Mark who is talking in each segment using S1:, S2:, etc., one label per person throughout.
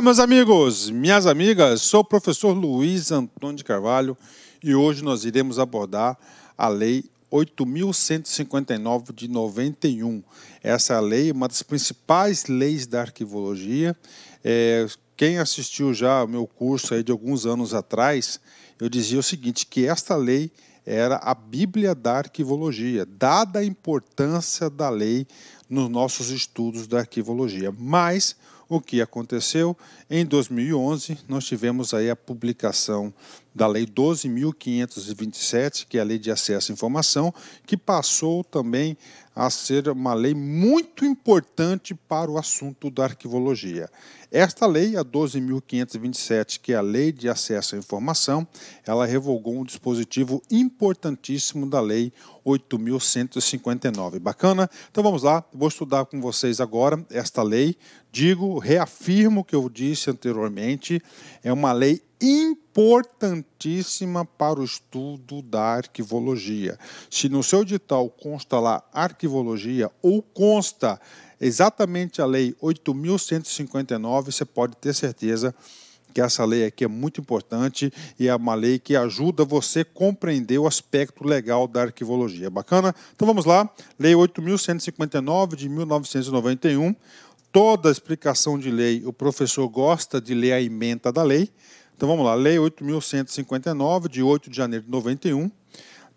S1: Olá, meus amigos, minhas amigas, sou o professor Luiz Antônio de Carvalho e hoje nós iremos abordar a Lei 8.159 de 91. Essa lei é uma das principais leis da arquivologia. É, quem assistiu já ao meu curso aí de alguns anos atrás, eu dizia o seguinte, que esta lei era a Bíblia da arquivologia, dada a importância da lei nos nossos estudos da arquivologia. Mas o que aconteceu? Em 2011, nós tivemos aí a publicação da Lei 12.527, que é a Lei de Acesso à Informação, que passou também a ser uma lei muito importante para o assunto da arquivologia. Esta lei, a 12.527, que é a Lei de Acesso à Informação, ela revogou um dispositivo importantíssimo da Lei 8.159. Bacana? Então vamos lá, vou estudar com vocês agora esta lei. Digo, reafirmo o que eu disse anteriormente, é uma lei importantíssima para o estudo da arquivologia. Se no seu edital consta lá arquivologia ou consta exatamente a lei 8159, você pode ter certeza que essa lei aqui é muito importante e é uma lei que ajuda você a compreender o aspecto legal da arquivologia. Bacana? Então vamos lá. Lei 8159 de 1991. Toda explicação de lei, o professor gosta de ler a emenda da lei. Então vamos lá, Lei 8.159, de 8 de janeiro de 91,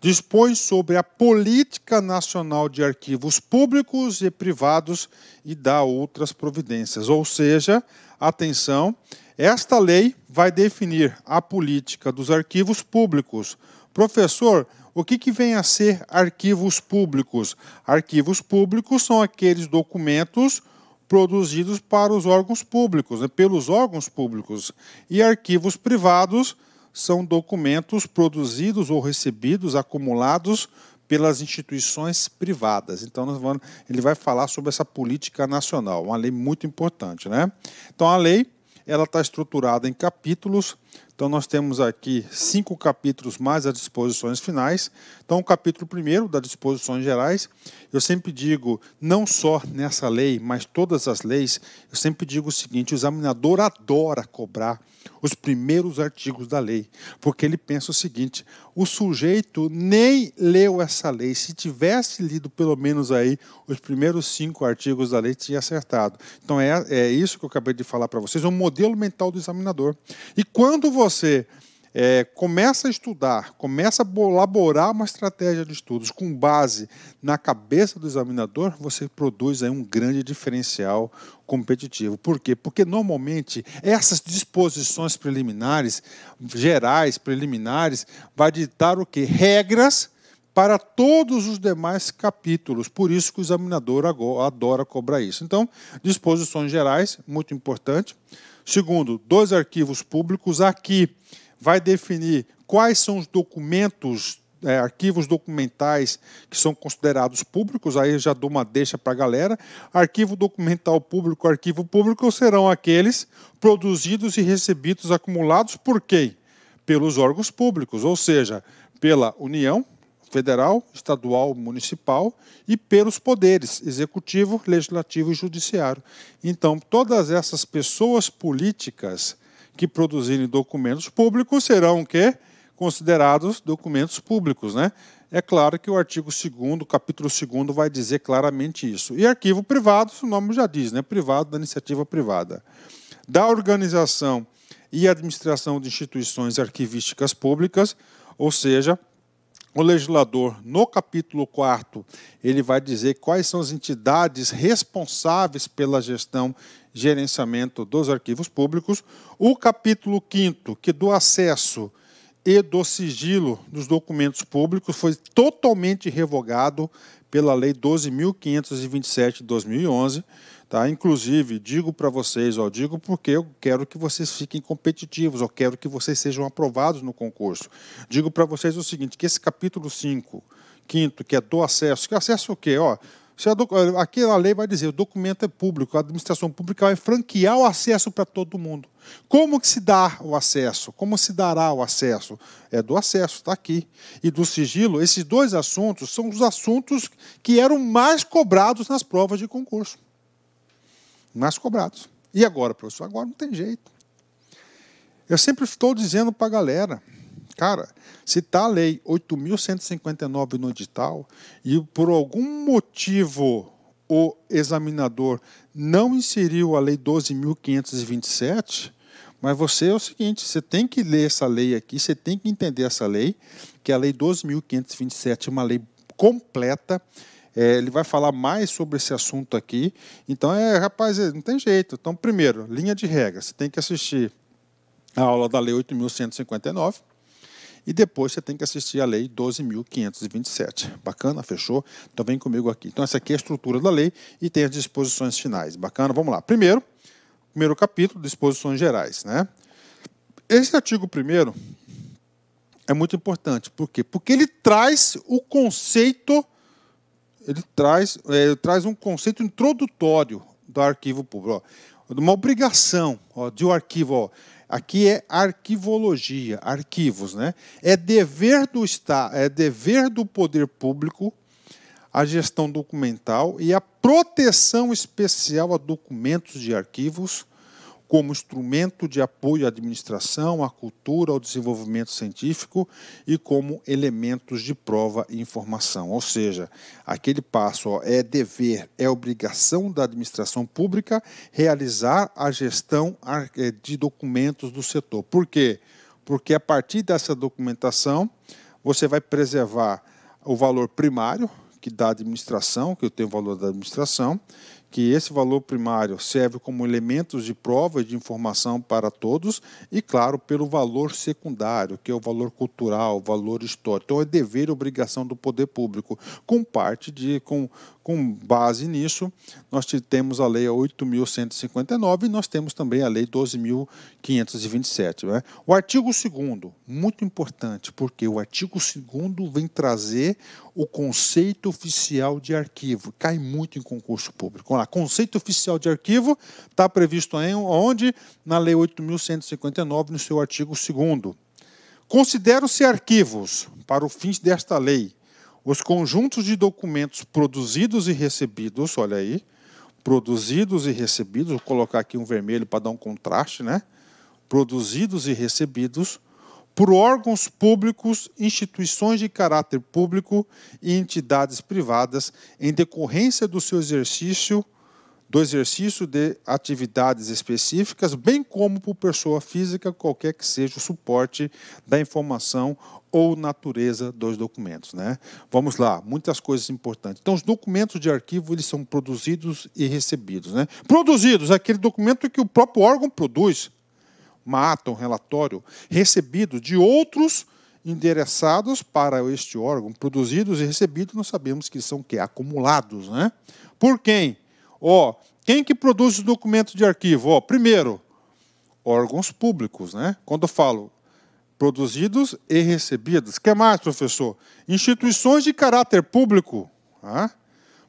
S1: dispõe sobre a política nacional de arquivos públicos e privados e dá outras providências. Ou seja, atenção, esta lei vai definir a política dos arquivos públicos. Professor, o que, que vem a ser arquivos públicos? Arquivos públicos são aqueles documentos produzidos para os órgãos públicos, né, pelos órgãos públicos. E arquivos privados são documentos produzidos ou recebidos, acumulados pelas instituições privadas. Então, vamos, ele vai falar sobre essa política nacional, uma lei muito importante. Né? Então, a lei ela está estruturada em capítulos então, nós temos aqui cinco capítulos mais as disposições finais. Então, o capítulo primeiro das disposições gerais, eu sempre digo, não só nessa lei, mas todas as leis, eu sempre digo o seguinte: o examinador adora cobrar os primeiros artigos da lei, porque ele pensa o seguinte: o sujeito nem leu essa lei. Se tivesse lido pelo menos aí os primeiros cinco artigos da lei, tinha acertado. Então é, é isso que eu acabei de falar para vocês, é um modelo mental do examinador. E quando você é, começa a estudar, começa a elaborar uma estratégia de estudos com base na cabeça do examinador, você produz aí um grande diferencial competitivo. Por quê? Porque normalmente essas disposições preliminares, gerais, preliminares, vai ditar o quê? Regras para todos os demais capítulos. Por isso que o examinador adora cobrar isso. Então, disposições gerais, muito importante. Segundo, dois arquivos públicos aqui vai definir quais são os documentos, é, arquivos documentais que são considerados públicos, aí já dou uma deixa para a galera. Arquivo documental público, arquivo público serão aqueles produzidos e recebidos, acumulados por quem? Pelos órgãos públicos, ou seja, pela União, federal, estadual, municipal e pelos poderes executivo, legislativo e judiciário. Então, todas essas pessoas políticas que produzirem documentos públicos serão que considerados documentos públicos, né? É claro que o artigo 2 capítulo 2 vai dizer claramente isso. E arquivo privado, o nome já diz, né? Privado da iniciativa privada. Da organização e administração de instituições arquivísticas públicas, ou seja, o legislador, no capítulo 4, ele vai dizer quais são as entidades responsáveis pela gestão e gerenciamento dos arquivos públicos. O capítulo 5, que do acesso e do sigilo dos documentos públicos foi totalmente revogado pela Lei 12.527 de 2011. Tá? Inclusive, digo para vocês, ó, digo porque eu quero que vocês fiquem competitivos, eu quero que vocês sejam aprovados no concurso. Digo para vocês o seguinte, que esse capítulo 5, quinto, que é do acesso, que acesso é o quê? Ó, se a aqui a lei vai dizer, o documento é público, a administração pública vai franquear o acesso para todo mundo. Como que se dá o acesso? Como se dará o acesso? É do acesso, está aqui. E do sigilo, esses dois assuntos são os assuntos que eram mais cobrados nas provas de concurso mas cobrados. E agora, professor? Agora não tem jeito. Eu sempre estou dizendo para a galera, cara, se está a lei 8.159 no edital e por algum motivo o examinador não inseriu a lei 12.527, mas você é o seguinte, você tem que ler essa lei aqui, você tem que entender essa lei, que é a lei 12.527 é uma lei completa é, ele vai falar mais sobre esse assunto aqui. Então, é, rapaz, é, não tem jeito. Então, primeiro, linha de regra. Você tem que assistir a aula da Lei 8.159 e depois você tem que assistir a Lei 12.527. Bacana? Fechou? Então, vem comigo aqui. Então, essa aqui é a estrutura da lei e tem as disposições finais. Bacana? Vamos lá. Primeiro, primeiro capítulo, disposições gerais. Né? Esse artigo primeiro é muito importante. Por quê? Porque ele traz o conceito ele traz, é, traz um conceito introdutório do arquivo público, ó, uma obrigação ó, de um arquivo. Ó, aqui é arquivologia, arquivos, né? É dever do Estado, é dever do poder público a gestão documental e a proteção especial a documentos de arquivos como instrumento de apoio à administração, à cultura, ao desenvolvimento científico e como elementos de prova e informação. Ou seja, aquele passo ó, é dever, é obrigação da administração pública realizar a gestão eh, de documentos do setor. Por quê? Porque a partir dessa documentação você vai preservar o valor primário, que da administração, que eu tenho o valor da administração, que esse valor primário serve como elementos de prova e de informação para todos e, claro, pelo valor secundário, que é o valor cultural, o valor histórico. Então, é dever e obrigação do poder público. Com parte de, com, com base nisso, nós temos a Lei 8.159 e nós temos também a Lei 12.527. Né? O artigo 2 muito importante, porque o artigo 2 vem trazer o conceito oficial de arquivo. Cai muito em concurso público. Olha, lá, conceito oficial de arquivo está previsto em onde? Na Lei 8.159, no seu artigo 2 Consideram-se arquivos, para o fim desta lei, os conjuntos de documentos produzidos e recebidos, olha aí, produzidos e recebidos, vou colocar aqui um vermelho para dar um contraste, né? Produzidos e recebidos por órgãos públicos, instituições de caráter público e entidades privadas em decorrência do seu exercício do exercício de atividades específicas, bem como por pessoa física, qualquer que seja o suporte da informação ou natureza dos documentos, né? Vamos lá, muitas coisas importantes. Então, os documentos de arquivo eles são produzidos e recebidos, né? Produzidos é aquele documento que o próprio órgão produz, MAATA, um relatório, recebido de outros endereçados para este órgão, produzidos e recebidos, nós sabemos que são que acumulados, né? Por quem? Ó, quem que produz os documentos de arquivo? Ó, primeiro, órgãos públicos, né? Quando eu falo produzidos e recebidos, que mais, professor? Instituições de caráter público,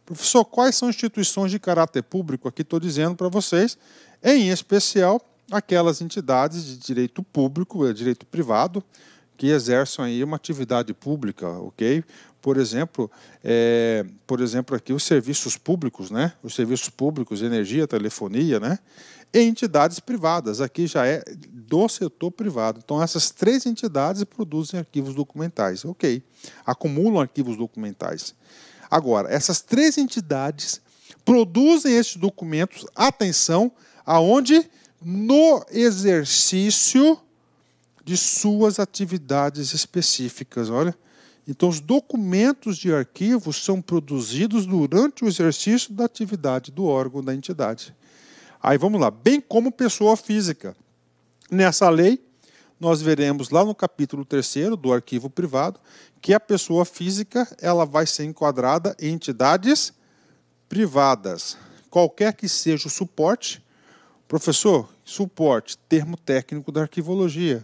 S1: Professor, quais são instituições de caráter público? Aqui estou dizendo para vocês, em especial aquelas entidades de direito público e é, direito privado que exerçam aí uma atividade pública, ok? Por exemplo, é, por exemplo aqui os serviços públicos, né? Os serviços públicos, energia, telefonia, né? E entidades privadas, aqui já é do setor privado. Então essas três entidades produzem arquivos documentais, ok? Acumulam arquivos documentais. Agora, essas três entidades produzem esses documentos, atenção, aonde? no exercício de suas atividades específicas. Olha. Então, os documentos de arquivo são produzidos durante o exercício da atividade do órgão, da entidade. Aí vamos lá, bem como pessoa física. Nessa lei, nós veremos lá no capítulo 3 do arquivo privado que a pessoa física ela vai ser enquadrada em entidades privadas. Qualquer que seja o suporte, professor, Suporte, termo técnico da arquivologia.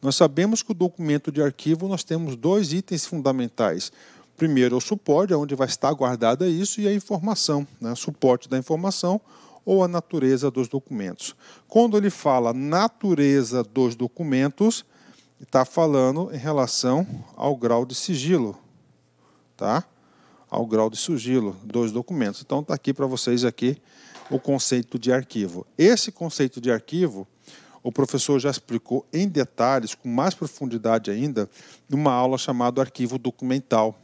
S1: Nós sabemos que o documento de arquivo nós temos dois itens fundamentais. Primeiro, é o suporte, é onde vai estar guardada isso, e a informação, né? suporte da informação ou a natureza dos documentos. Quando ele fala natureza dos documentos, está falando em relação ao grau de sigilo, tá? Ao grau de sigilo dos documentos. Então, está aqui para vocês aqui o conceito de arquivo. Esse conceito de arquivo, o professor já explicou em detalhes, com mais profundidade ainda, numa aula chamada Arquivo Documental.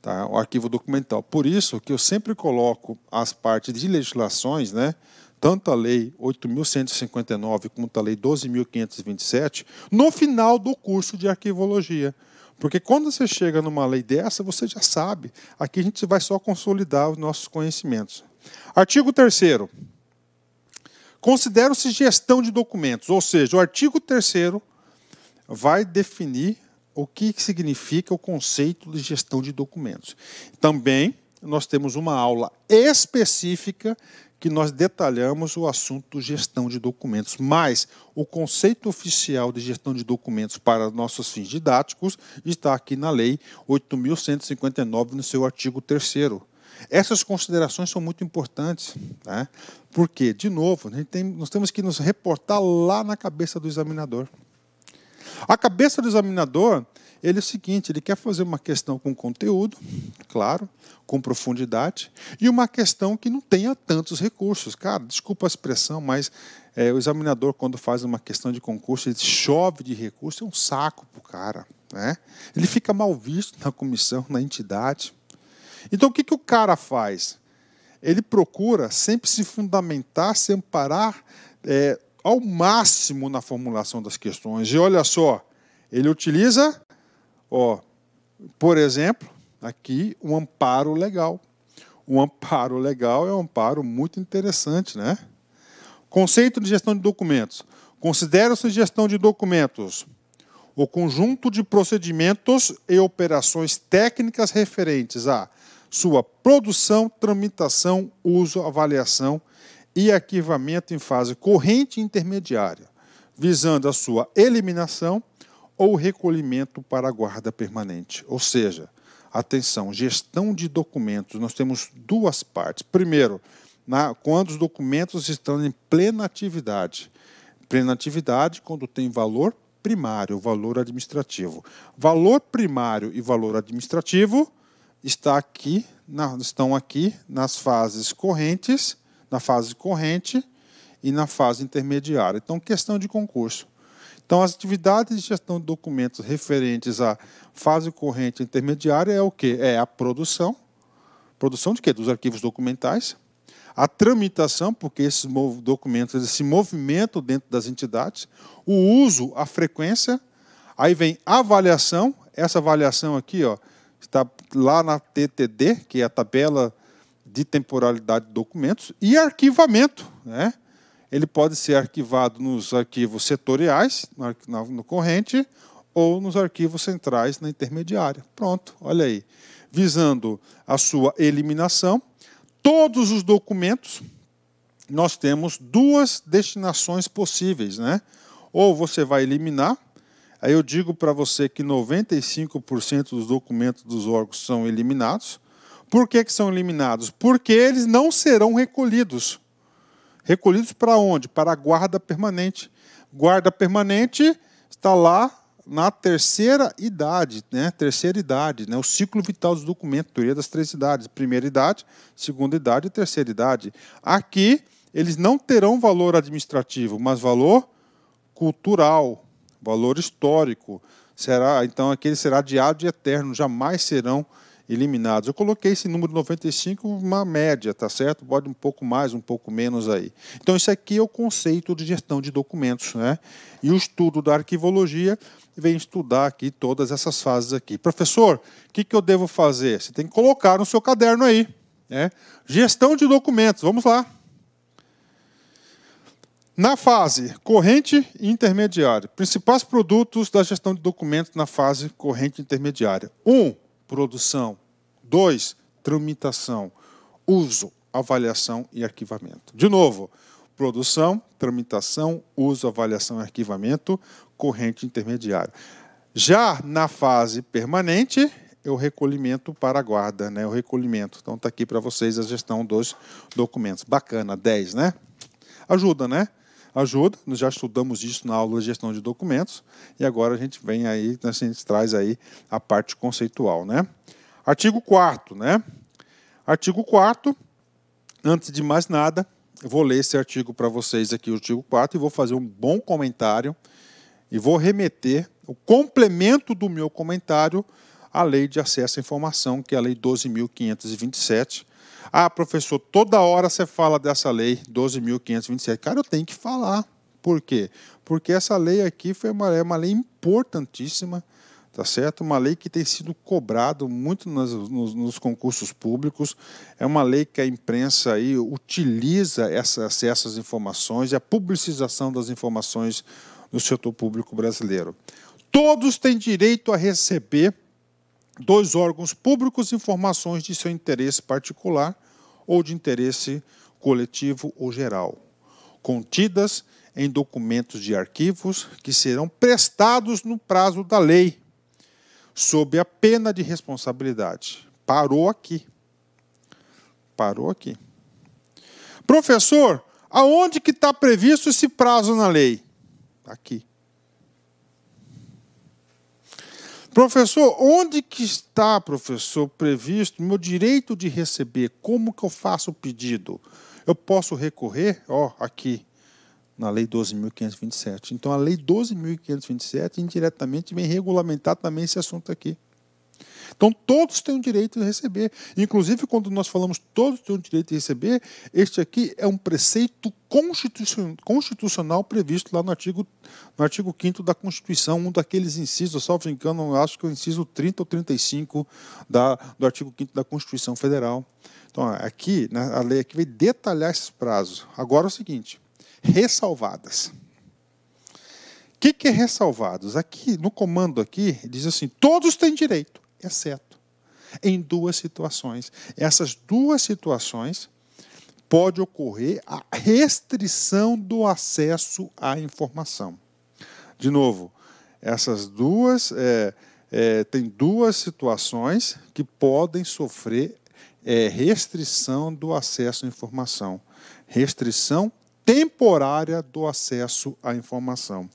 S1: Tá? O arquivo documental. Por isso que eu sempre coloco as partes de legislações, né? tanto a Lei 8.159 quanto a Lei 12.527, no final do curso de arquivologia. Porque quando você chega numa lei dessa, você já sabe. Aqui a gente vai só consolidar os nossos conhecimentos. Artigo 3 Considera-se gestão de documentos, ou seja, o artigo 3 vai definir o que significa o conceito de gestão de documentos. Também nós temos uma aula específica que nós detalhamos o assunto gestão de documentos, mas o conceito oficial de gestão de documentos para nossos fins didáticos está aqui na Lei 8.159, no seu artigo 3 essas considerações são muito importantes, né? porque, de novo, tem, nós temos que nos reportar lá na cabeça do examinador. A cabeça do examinador, ele é o seguinte, ele quer fazer uma questão com conteúdo, claro, com profundidade, e uma questão que não tenha tantos recursos. Cara, desculpa a expressão, mas é, o examinador, quando faz uma questão de concurso, ele chove de recursos, é um saco para o cara. Né? Ele fica mal visto na comissão, na entidade. Então, o que, que o cara faz? Ele procura sempre se fundamentar, se amparar é, ao máximo na formulação das questões. E olha só, ele utiliza, ó, por exemplo, aqui um amparo legal. Um amparo legal é um amparo muito interessante, né? Conceito de gestão de documentos. Considera-se gestão de documentos o conjunto de procedimentos e operações técnicas referentes a sua produção, tramitação, uso, avaliação e arquivamento em fase corrente intermediária, visando a sua eliminação ou recolhimento para a guarda permanente. Ou seja, atenção, gestão de documentos, nós temos duas partes. Primeiro, na, quando os documentos estão em plena atividade. Plena atividade, quando tem valor primário, valor administrativo. Valor primário e valor administrativo está aqui, na, estão aqui nas fases correntes, na fase corrente e na fase intermediária. Então, questão de concurso. Então, as atividades de gestão de documentos referentes à fase corrente intermediária é o quê? É a produção. Produção de quê? Dos arquivos documentais. A tramitação, porque esses documentos esse movimento dentro das entidades. O uso, a frequência. Aí vem a avaliação. Essa avaliação aqui ó, está lá na TTD, que é a tabela de temporalidade de documentos, e arquivamento. Né? Ele pode ser arquivado nos arquivos setoriais, no corrente, ou nos arquivos centrais na intermediária. Pronto, olha aí. Visando a sua eliminação, todos os documentos, nós temos duas destinações possíveis. Né? Ou você vai eliminar, Aí eu digo para você que 95% dos documentos dos órgãos são eliminados. Por que, que são eliminados? Porque eles não serão recolhidos. Recolhidos para onde? Para a guarda permanente. Guarda permanente está lá na terceira idade, né? Terceira idade, né? O ciclo vital dos documentos, teoria das três idades: primeira idade, segunda idade e terceira idade. Aqui eles não terão valor administrativo, mas valor cultural, valor histórico. Será Então, aquele será de e eterno, jamais serão eliminados. Eu coloquei esse número 95 uma média, tá certo? Pode um pouco mais, um pouco menos aí. Então, isso aqui é o conceito de gestão de documentos, né? E o estudo da arquivologia vem estudar aqui todas essas fases aqui. Professor, o que, que eu devo fazer? Você tem que colocar no seu caderno aí, né? Gestão de documentos, vamos lá. Na fase corrente e intermediária, principais produtos da gestão de documentos na fase corrente intermediária: 1. Um, produção. 2. Tramitação. Uso, avaliação e arquivamento. De novo, produção, tramitação, uso, avaliação e arquivamento, corrente intermediária. Já na fase permanente, é o recolhimento para a guarda, né? O recolhimento. Então está aqui para vocês a gestão dos documentos. Bacana, 10, né? Ajuda, né? ajuda. Nós já estudamos isso na aula de gestão de documentos e agora a gente vem aí, né, a gente traz aí a parte conceitual, né? Artigo 4 né? Artigo 4 antes de mais nada, vou ler esse artigo para vocês aqui, o artigo 4 e vou fazer um bom comentário e vou remeter o complemento do meu comentário à lei de acesso à informação, que é a lei 12.527, ah, professor, toda hora você fala dessa lei 12.527. Cara, eu tenho que falar. Por quê? Porque essa lei aqui foi uma, é uma lei importantíssima, tá certo? Uma lei que tem sido cobrado muito nos, nos, nos concursos públicos. É uma lei que a imprensa aí utiliza essas, essas informações e a publicização das informações no setor público brasileiro. Todos têm direito a receber dos órgãos públicos informações de seu interesse particular ou de interesse coletivo ou geral, contidas em documentos de arquivos que serão prestados no prazo da lei, sob a pena de responsabilidade. Parou aqui. Parou aqui. Professor, aonde que está previsto esse prazo na lei? Aqui. Professor, onde que está, professor, previsto meu direito de receber? Como que eu faço o pedido? Eu posso recorrer? Ó, aqui, na Lei 12.527. Então, a Lei 12.527 indiretamente vem regulamentar também esse assunto aqui. Então todos têm o direito de receber. Inclusive, quando nós falamos todos têm o direito de receber, este aqui é um preceito constitucional previsto lá no artigo, no artigo 5 da Constituição, um daqueles incisos, salvo engano, acho que é o inciso 30 ou 35 da, do artigo 5 da Constituição Federal. Então, aqui, né, a lei aqui vai detalhar esses prazos. Agora é o seguinte, ressalvadas. O que, que é ressalvados? Aqui, no comando aqui, diz assim, todos têm direito exceto. É em duas situações. Essas duas situações pode ocorrer a restrição do acesso à informação. De novo, essas duas é, é, tem duas situações que podem sofrer é, restrição do acesso à informação. Restrição temporária do acesso à informação.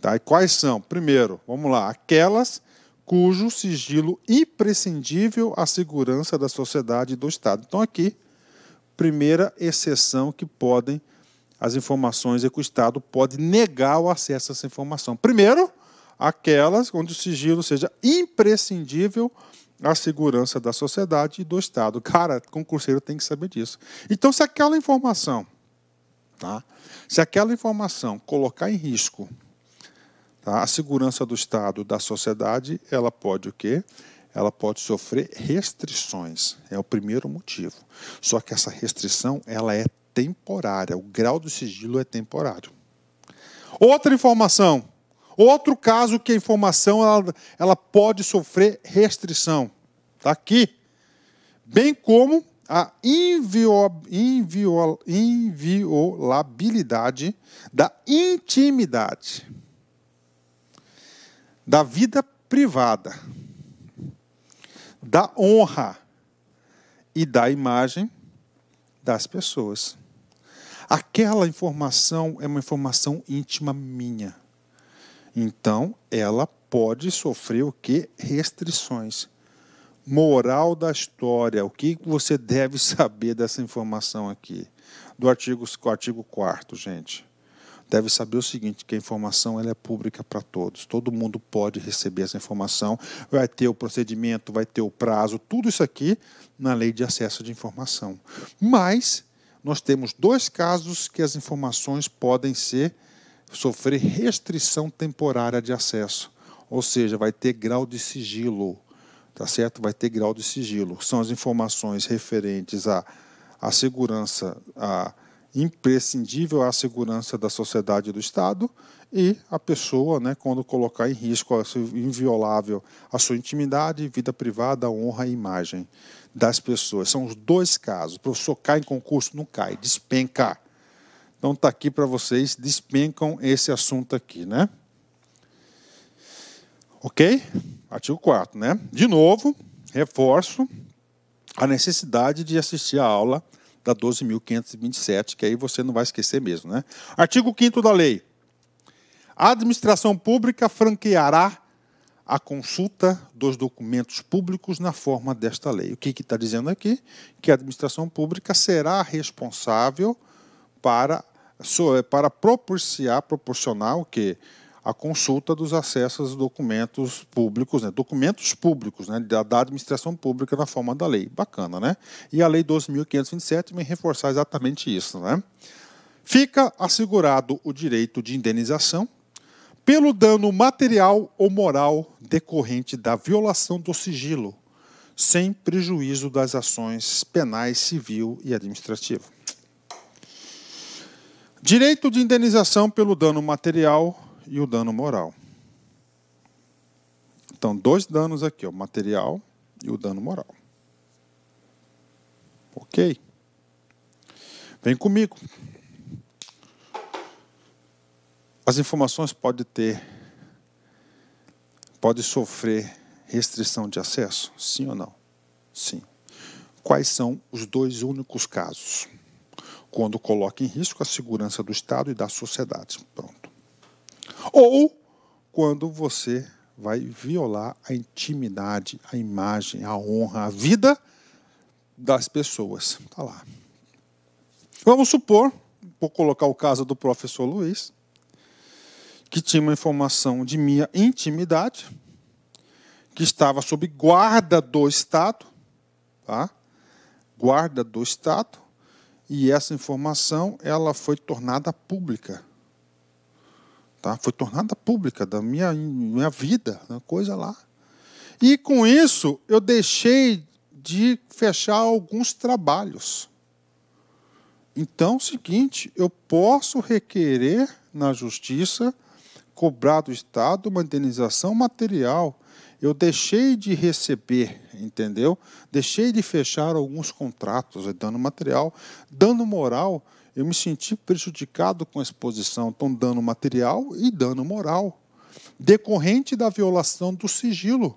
S1: Tá? E quais são? Primeiro, vamos lá, aquelas cujo sigilo imprescindível à segurança da sociedade e do Estado. Então, aqui, primeira exceção que podem as informações e é que o Estado pode negar o acesso a essa informação. Primeiro, aquelas onde o sigilo seja imprescindível à segurança da sociedade e do Estado. Cara, concurseiro tem que saber disso. Então, se aquela informação, tá? Se aquela informação colocar em risco Tá? A segurança do Estado, da sociedade, ela pode o quê? Ela pode sofrer restrições. É o primeiro motivo. Só que essa restrição ela é temporária. O grau do sigilo é temporário. Outra informação. Outro caso que a informação ela, ela pode sofrer restrição. Está aqui. Bem como a inviolabilidade da intimidade da vida privada, da honra e da imagem das pessoas. Aquela informação é uma informação íntima minha. Então, ela pode sofrer o que? Restrições. Moral da história, o que você deve saber dessa informação aqui? Do artigo, artigo 4 gente deve saber o seguinte, que a informação ela é pública para todos. Todo mundo pode receber essa informação, vai ter o procedimento, vai ter o prazo, tudo isso aqui na lei de acesso de informação. Mas nós temos dois casos que as informações podem ser sofrer restrição temporária de acesso, ou seja, vai ter grau de sigilo, tá certo? Vai ter grau de sigilo. São as informações referentes à, à segurança, à imprescindível à segurança da sociedade e do Estado, e a pessoa, né, quando colocar em risco inviolável a sua intimidade, vida privada, honra e imagem das pessoas. São os dois casos. O professor cai em concurso, não cai, despenca. Então está aqui para vocês, despencam esse assunto aqui, né? Ok? Artigo 4, né? De novo, reforço a necessidade de assistir a aula da 12.527, que aí você não vai esquecer mesmo. Né? Artigo 5 da lei. A administração pública franqueará a consulta dos documentos públicos na forma desta lei. O que está dizendo aqui? Que a administração pública será responsável para, para proporcionar, proporcionar o quê? a consulta dos acessos a documentos públicos, né? documentos públicos né? da, da, administração pública na forma da lei. Bacana, né? E a Lei 12.527 vem reforçar exatamente isso. Né? Fica assegurado o direito de indenização pelo dano material ou moral decorrente da violação do sigilo, sem prejuízo das ações penais, civil e administrativa. Direito de indenização pelo dano material e o dano moral. Então, dois danos aqui, o material e o dano moral. Ok? Vem comigo. As informações podem ter, podem sofrer restrição de acesso? Sim ou não? Sim. Quais são os dois únicos casos? Quando coloca em risco a segurança do Estado e da sociedade. Pronto. Ou quando você vai violar a intimidade, a imagem, a honra, a vida das pessoas. Tá lá. Vamos supor, vou colocar o caso do professor Luiz, que tinha uma informação de minha intimidade, que estava sob guarda do Estado, tá? Guarda do Estado, e essa informação ela foi tornada pública. Tá? Foi tornada pública da minha, minha vida, né? coisa lá. E com isso, eu deixei de fechar alguns trabalhos. Então, seguinte, eu posso requerer na justiça cobrar do Estado uma indenização material eu deixei de receber, entendeu? Deixei de fechar alguns contratos, eh, dando material, dando moral. Eu me senti prejudicado com a exposição, então dano material e dano moral, decorrente da violação do sigilo.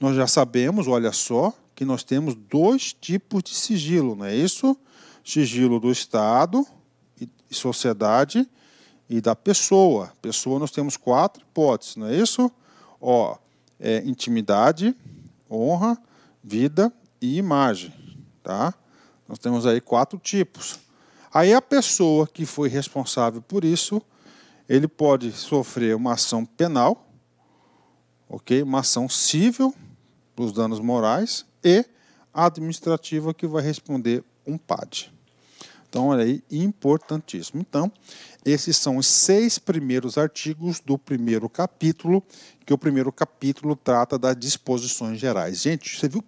S1: Nós já sabemos, olha só, que nós temos dois tipos de sigilo, não é isso? Sigilo do Estado e sociedade e da pessoa. Pessoa nós temos quatro hipóteses, não é isso? Ó, é intimidade, honra, vida e imagem. Tá? Nós temos aí quatro tipos. Aí a pessoa que foi responsável por isso, ele pode sofrer uma ação penal, ok? Uma ação civil pelos danos morais e administrativa que vai responder um PAD. Então, olha aí, importantíssimo. Então, esses são os seis primeiros artigos do primeiro capítulo que o primeiro capítulo trata das disposições gerais. Gente, você viu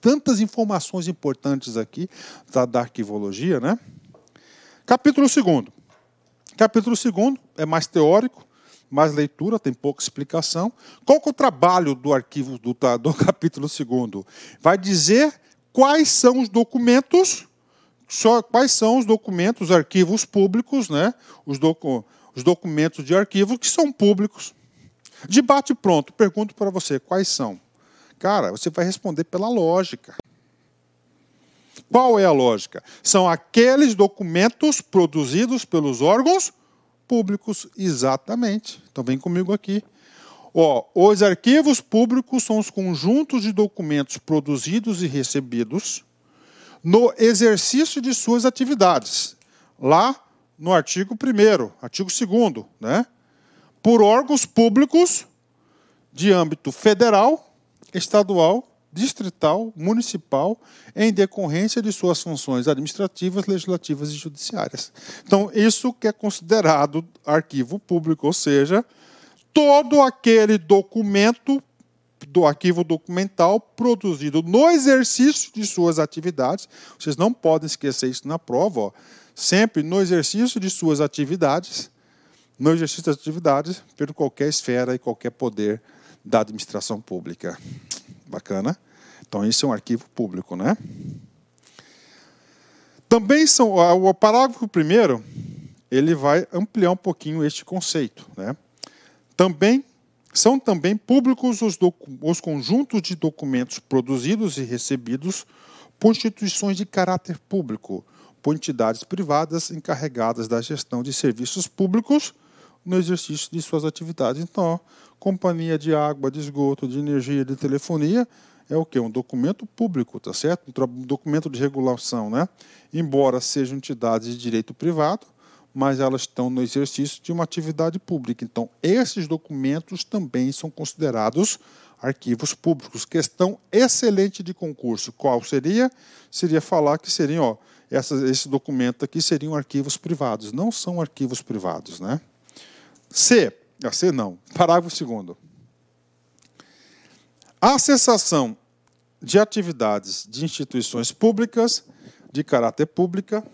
S1: tantas informações importantes aqui da, da arquivologia, né? Capítulo 2. Capítulo 2 é mais teórico, mais leitura, tem pouca explicação. Qual que é o trabalho do arquivo do, do capítulo 2? Vai dizer quais são os documentos, só quais são os documentos, arquivos públicos, né? Os, docu, os documentos de arquivo que são públicos Debate pronto, pergunto para você, quais são? Cara, você vai responder pela lógica. Qual é a lógica? São aqueles documentos produzidos pelos órgãos públicos, exatamente. Então vem comigo aqui. Ó, os arquivos públicos são os conjuntos de documentos produzidos e recebidos no exercício de suas atividades. Lá no artigo 1 artigo 2 né? por órgãos públicos de âmbito federal, estadual, distrital, municipal, em decorrência de suas funções administrativas, legislativas e judiciárias. Então, isso que é considerado arquivo público, ou seja, todo aquele documento do arquivo documental produzido no exercício de suas atividades. Vocês não podem esquecer isso na prova, ó. sempre no exercício de suas atividades não exercício das atividades por qualquer esfera e qualquer poder da administração pública. Bacana? Então, isso é um arquivo público, né? Também são ah, o parágrafo primeiro, ele vai ampliar um pouquinho este conceito, né? Também são também públicos os, os conjuntos de documentos produzidos e recebidos por instituições de caráter público, por entidades privadas encarregadas da gestão de serviços públicos no exercício de suas atividades. Então, companhia de água, de esgoto, de energia, de telefonia é o que um documento público, tá certo? Um documento de regulação, né? Embora sejam entidades de direito privado, mas elas estão no exercício de uma atividade pública. Então, esses documentos também são considerados arquivos públicos. Questão excelente de concurso. Qual seria? Seria falar que seriam, ó, esse documento aqui seriam arquivos privados. Não são arquivos privados, né? C. A C não. Parágrafo 2. A cessação de atividades de instituições públicas de caráter pública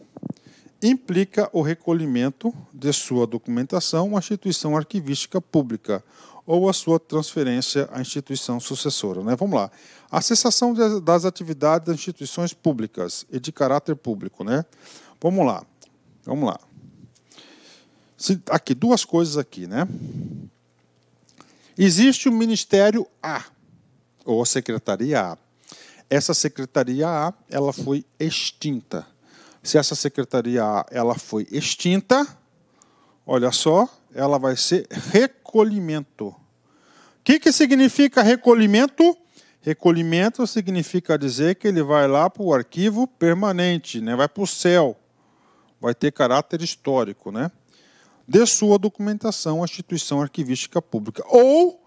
S1: implica o recolhimento de sua documentação à instituição arquivística pública ou a sua transferência à instituição sucessora. Né? Vamos lá. A cessação de, das atividades das instituições públicas e de caráter público. Né? Vamos lá. Vamos lá. Aqui, duas coisas aqui, né? Existe o Ministério A, ou a Secretaria A. Essa Secretaria A, ela foi extinta. Se essa Secretaria A, ela foi extinta, olha só, ela vai ser recolhimento. O que, que significa recolhimento? Recolhimento significa dizer que ele vai lá para o arquivo permanente, né? vai para o céu, vai ter caráter histórico, né? de sua documentação à instituição arquivística pública ou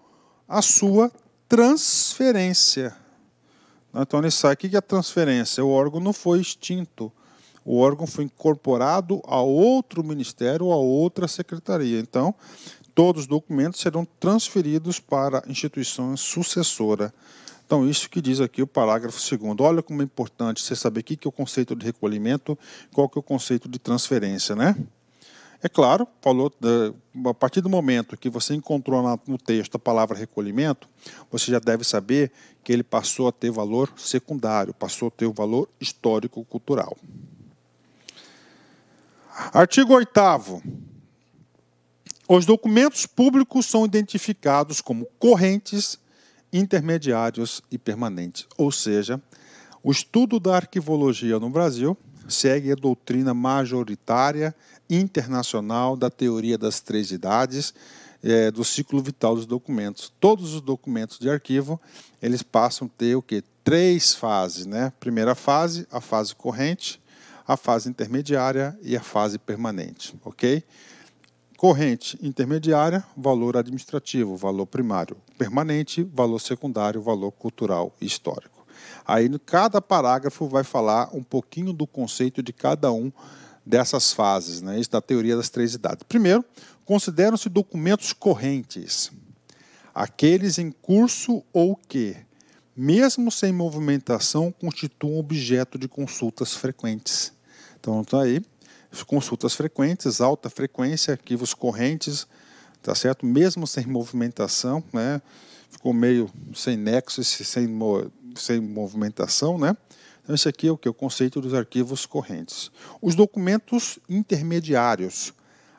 S1: a sua transferência. Então, ele sai. O que é a transferência? O órgão não foi extinto. O órgão foi incorporado a outro ministério ou a outra secretaria. Então, todos os documentos serão transferidos para a instituição sucessora. Então, isso que diz aqui o parágrafo segundo. Olha como é importante você saber o que é o conceito de recolhimento, qual que é o conceito de transferência, né? É claro, Paulo, eh, a partir do momento que você encontrou no texto a palavra recolhimento, você já deve saber que ele passou a ter valor secundário, passou a ter o valor histórico-cultural. Artigo 8 Os documentos públicos são identificados como correntes, intermediários e permanentes, ou seja, o estudo da arquivologia no Brasil segue a doutrina majoritária internacional da teoria das três idades, é, do ciclo vital dos documentos. Todos os documentos de arquivo, eles passam a ter o que Três fases, né? Primeira fase, a fase corrente, a fase intermediária e a fase permanente, ok? Corrente intermediária, valor administrativo, valor primário. Permanente, valor secundário, valor cultural e histórico. Aí cada parágrafo vai falar um pouquinho do conceito de cada um dessas fases, né? isso da teoria das três idades. Primeiro, consideram-se documentos correntes aqueles em curso ou que, mesmo sem movimentação, constituam objeto de consultas frequentes. Então, tá aí, consultas frequentes, alta frequência, arquivos correntes, tá certo? Mesmo sem movimentação, né? Ficou meio sem nexo, sem sem movimentação, né? Então, esse aqui é o que? O conceito dos arquivos correntes. Os documentos intermediários,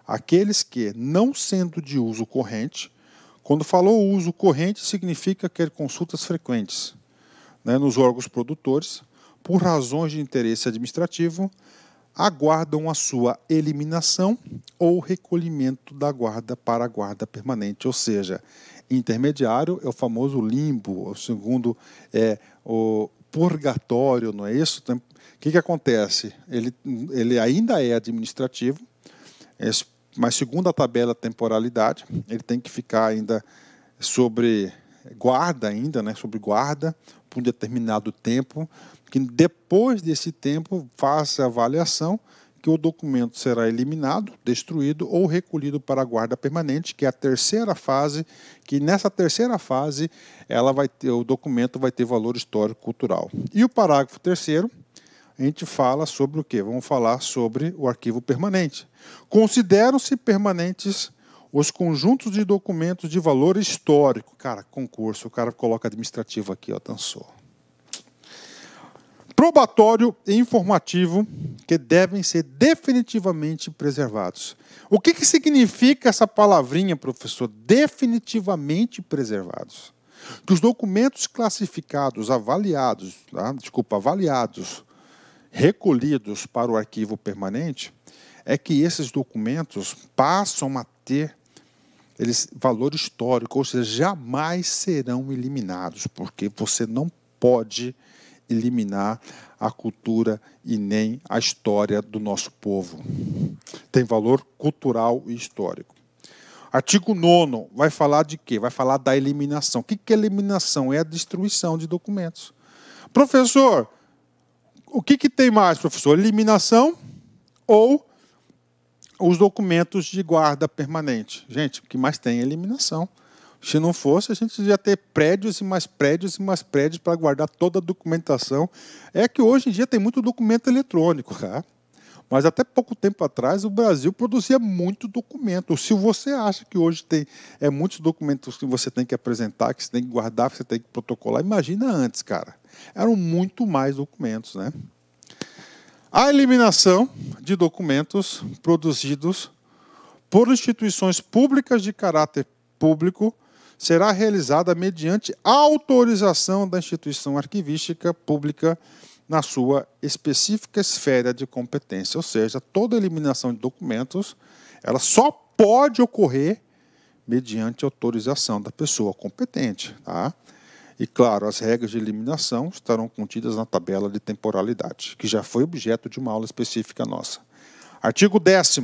S1: aqueles que, não sendo de uso corrente, quando falou uso corrente, significa que é consultas frequentes né, nos órgãos produtores, por razões de interesse administrativo, aguardam a sua eliminação ou recolhimento da guarda para a guarda permanente, ou seja, intermediário é o famoso limbo, o segundo é o purgatório, não é isso? Então, o que, que acontece? Ele, ele ainda é administrativo, é mas segundo a tabela temporalidade, ele tem que ficar ainda sobre guarda ainda, né, sobre guarda por um determinado tempo, que depois desse tempo faça a avaliação que o documento será eliminado, destruído ou recolhido para a guarda permanente, que é a terceira fase, que nessa terceira fase ela vai ter, o documento vai ter valor histórico cultural. E o parágrafo terceiro, a gente fala sobre o quê? Vamos falar sobre o arquivo permanente. Consideram-se permanentes os conjuntos de documentos de valor histórico. Cara, concurso, o cara coloca administrativo aqui, ó, dançou probatório e informativo que devem ser definitivamente preservados. O que, que significa essa palavrinha, professor? Definitivamente preservados. Que os documentos classificados, avaliados, tá? desculpa, avaliados, recolhidos para o arquivo permanente, é que esses documentos passam a ter eles, valor histórico, ou seja, jamais serão eliminados, porque você não pode eliminar a cultura e nem a história do nosso povo. Tem valor cultural e histórico. Artigo 9 vai falar de quê? Vai falar da eliminação. O que é eliminação? É a destruição de documentos. Professor, o que, que tem mais, professor? Eliminação ou os documentos de guarda permanente? Gente, o que mais tem é eliminação. Se não fosse, a gente ia ter prédios e mais prédios e mais prédios para guardar toda a documentação. É que hoje em dia tem muito documento eletrônico, cara. Mas até pouco tempo atrás o Brasil produzia muito documento. Se você acha que hoje tem é muitos documentos que você tem que apresentar, que você tem que guardar, que você tem que protocolar, imagina antes, cara. Eram muito mais documentos, né? A eliminação de documentos produzidos por instituições públicas de caráter público será realizada mediante autorização da instituição arquivística pública na sua específica esfera de competência, ou seja, toda eliminação de documentos, ela só pode ocorrer mediante autorização da pessoa competente, tá? E claro, as regras de eliminação estarão contidas na tabela de temporalidade, que já foi objeto de uma aula específica nossa. Artigo 10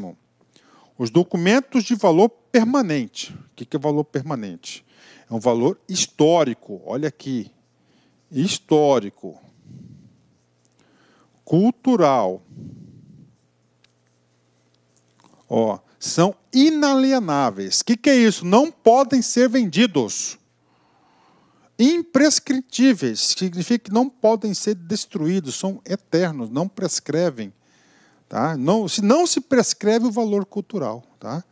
S1: os documentos de valor permanente. O que é valor permanente? É um valor histórico. Olha aqui. Histórico. Cultural. Ó, são inalienáveis. O que, que é isso? Não podem ser vendidos. Imprescritíveis. Significa que não podem ser destruídos. São eternos. Não prescrevem. Tá? Não, se não se prescreve o valor cultural. Tá?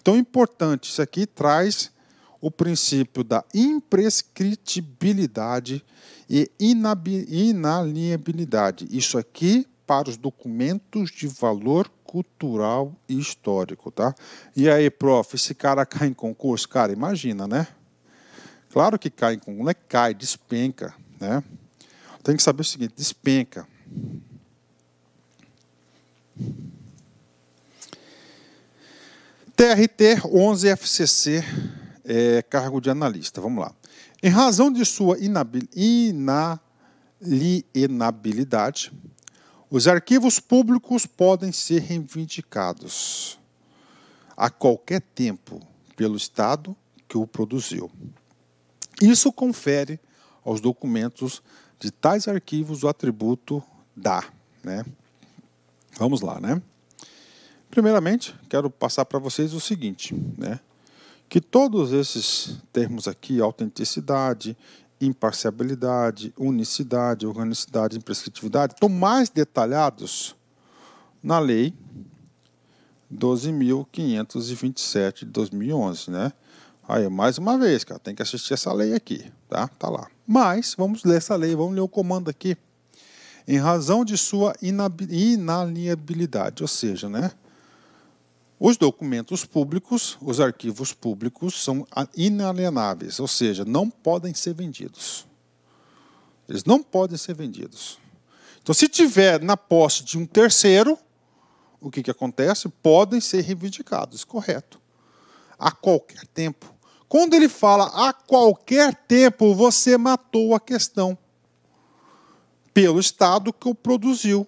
S1: Então, importante, isso aqui traz o princípio da imprescritibilidade e inalienabilidade. Isso aqui para os documentos de valor cultural e histórico, tá? E aí, prof, esse cara cai em concurso? Cara, imagina, né? Claro que cai em concurso, não é cai, despenca, né? Tem que saber o seguinte, despenca. TRT 11 FCC é, cargo de analista. Vamos lá. Em razão de sua inalienabilidade, os arquivos públicos podem ser reivindicados a qualquer tempo pelo Estado que o produziu. Isso confere aos documentos de tais arquivos o atributo da. Né? Vamos lá, né? Primeiramente, quero passar para vocês o seguinte, né? que todos esses termos aqui, autenticidade, imparcialidade, unicidade, organicidade, imprescritividade, estão mais detalhados na lei 12.527 de 2011, né? Aí, mais uma vez, cara, tem que assistir essa lei aqui, tá? Tá lá. Mas, vamos ler essa lei, vamos ler o comando aqui. Em razão de sua inalienabilidade, ou seja, né? Os documentos públicos, os arquivos públicos, são inalienáveis, ou seja, não podem ser vendidos. Eles não podem ser vendidos. Então, se tiver na posse de um terceiro, o que, que acontece? Podem ser reivindicados, correto. A qualquer tempo. Quando ele fala a qualquer tempo, você matou a questão pelo Estado que o produziu.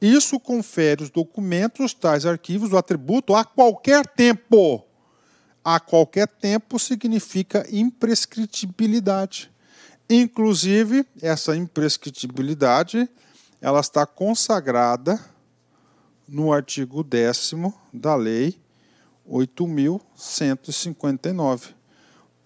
S1: Isso confere os documentos, os tais arquivos, o atributo a qualquer tempo. A qualquer tempo significa imprescritibilidade. Inclusive, essa imprescritibilidade ela está consagrada no artigo 10 da Lei 8.159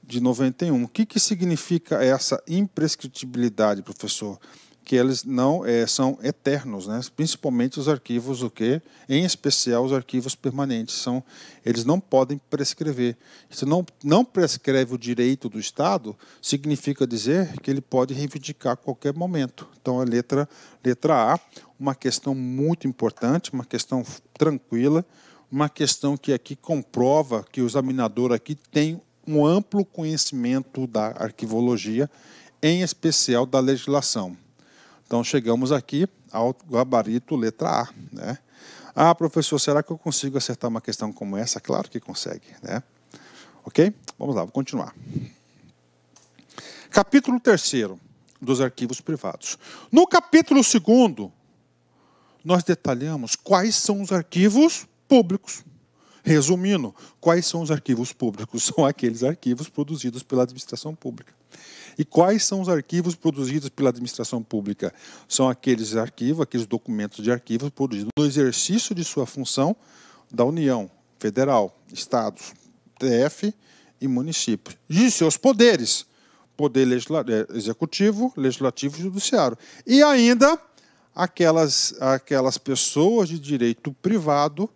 S1: de 91. O que, que significa essa imprescritibilidade, professor? que eles não é, são eternos, né? principalmente os arquivos o que, em especial os arquivos permanentes, são eles não podem prescrever. Se não não prescreve o direito do Estado, significa dizer que ele pode reivindicar a qualquer momento. Então a letra letra A, uma questão muito importante, uma questão tranquila, uma questão que aqui comprova que o examinador aqui tem um amplo conhecimento da arquivologia, em especial da legislação. Então chegamos aqui ao gabarito letra A. Né? Ah, professor, será que eu consigo acertar uma questão como essa? Claro que consegue. Né? Ok? Vamos lá, vou continuar. Capítulo 3 dos arquivos privados. No capítulo 2, nós detalhamos quais são os arquivos públicos. Resumindo, quais são os arquivos públicos? São aqueles arquivos produzidos pela administração pública. E quais são os arquivos produzidos pela administração pública? São aqueles arquivos, aqueles documentos de arquivos produzidos no exercício de sua função da União, Federal, Estados, TF e municípios. E seus poderes: poder legisla é, executivo, legislativo e judiciário. E ainda aquelas, aquelas pessoas de direito privado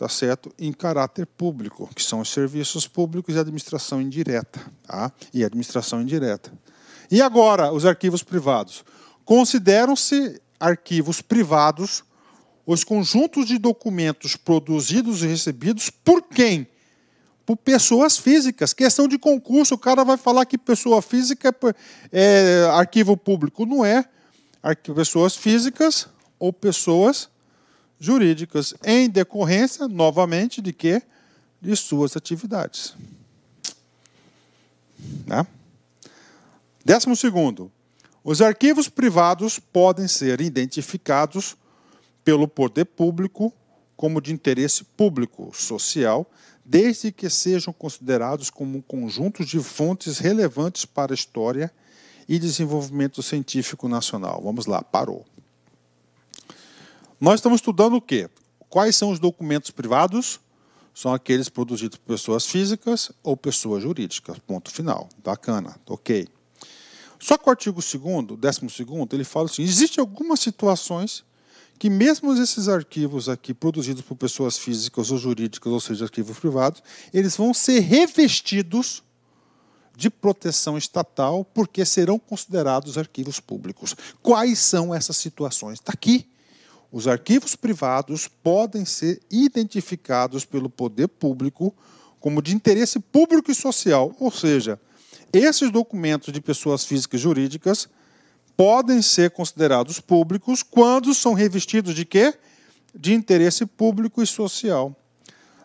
S1: tá certo? Em caráter público, que são os serviços públicos e administração indireta, tá? E administração indireta. E agora, os arquivos privados. Consideram-se arquivos privados os conjuntos de documentos produzidos e recebidos por quem? Por pessoas físicas. Questão de concurso, o cara vai falar que pessoa física é, é arquivo público. Não é. Pessoas físicas ou pessoas jurídicas em decorrência, novamente, de quê? De suas atividades. Né? Décimo segundo, os arquivos privados podem ser identificados pelo poder público como de interesse público social, desde que sejam considerados como um conjunto de fontes relevantes para a história e desenvolvimento científico nacional. Vamos lá, parou. Nós estamos estudando o quê? Quais são os documentos privados? São aqueles produzidos por pessoas físicas ou pessoas jurídicas. Ponto final. Bacana, ok. Só que o artigo 2, 12, ele fala assim: existem algumas situações que, mesmo esses arquivos aqui produzidos por pessoas físicas ou jurídicas, ou seja, arquivos privados, eles vão ser revestidos de proteção estatal porque serão considerados arquivos públicos. Quais são essas situações? Está aqui. Os arquivos privados podem ser identificados pelo poder público como de interesse público e social, ou seja, esses documentos de pessoas físicas e jurídicas podem ser considerados públicos quando são revestidos de quê? De interesse público e social,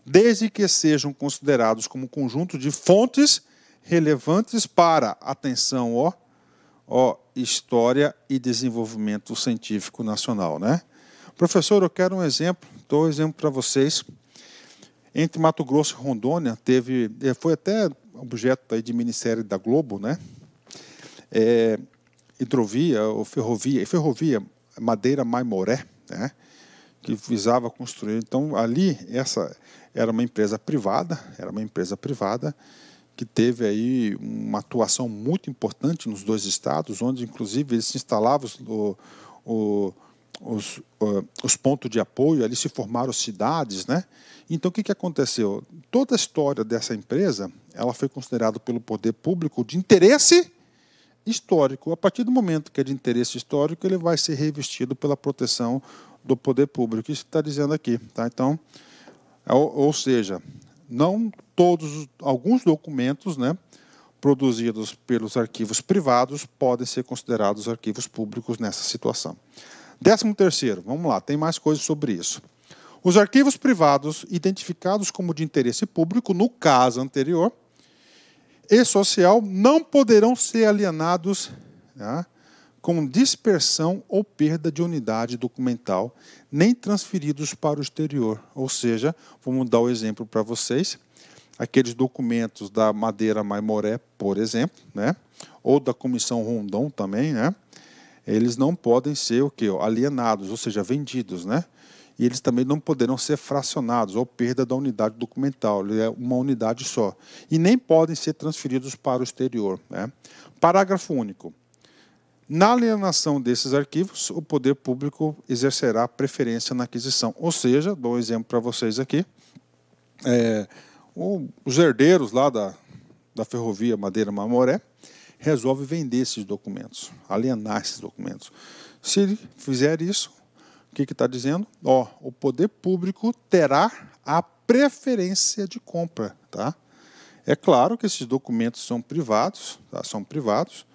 S1: desde que sejam considerados como conjunto de fontes relevantes para atenção, ó, ó, história e desenvolvimento científico nacional, né? Professor, eu quero um exemplo, dou um exemplo para vocês. Entre Mato Grosso e Rondônia, teve, é, foi até objeto de ministério da Globo, né? É, hidrovia ou ferrovia, ferrovia Madeira Maimoré, né? que visava construir. Então, ali, essa era uma empresa privada, era uma empresa privada que teve aí uma atuação muito importante nos dois estados, onde, inclusive, eles se instalavam o, o os, uh, os pontos de apoio, ali se formaram cidades, né? Então o que, que aconteceu? Toda a história dessa empresa, ela foi considerada pelo poder público de interesse histórico. A partir do momento que é de interesse histórico, ele vai ser revestido pela proteção do poder público. Isso está dizendo aqui, tá? Então, ou, é, ou seja, não todos, alguns documentos, né? produzidos pelos arquivos privados podem ser considerados arquivos públicos nessa situação. Décimo terceiro, vamos lá, tem mais coisas sobre isso. Os arquivos privados identificados como de interesse público, no caso anterior, e social, não poderão ser alienados né, com dispersão ou perda de unidade documental, nem transferidos para o exterior. Ou seja, vamos dar o um exemplo para vocês aqueles documentos da Madeira Maimoré, por exemplo, né? ou da Comissão Rondon também, né? eles não podem ser o que alienados, ou seja, vendidos, né? E eles também não poderão ser fracionados ou perda da unidade documental, é uma unidade só. E nem podem ser transferidos para o exterior. Né? Parágrafo único. Na alienação desses arquivos, o poder público exercerá preferência na aquisição. Ou seja, dou um exemplo para vocês aqui. É, os herdeiros lá da, da ferrovia Madeira Mamoré, resolve vender esses documentos, alienar esses documentos. Se ele fizer isso, o que está dizendo? Ó, o poder público terá a preferência de compra, tá? É claro que esses documentos são privados, tá? são privados.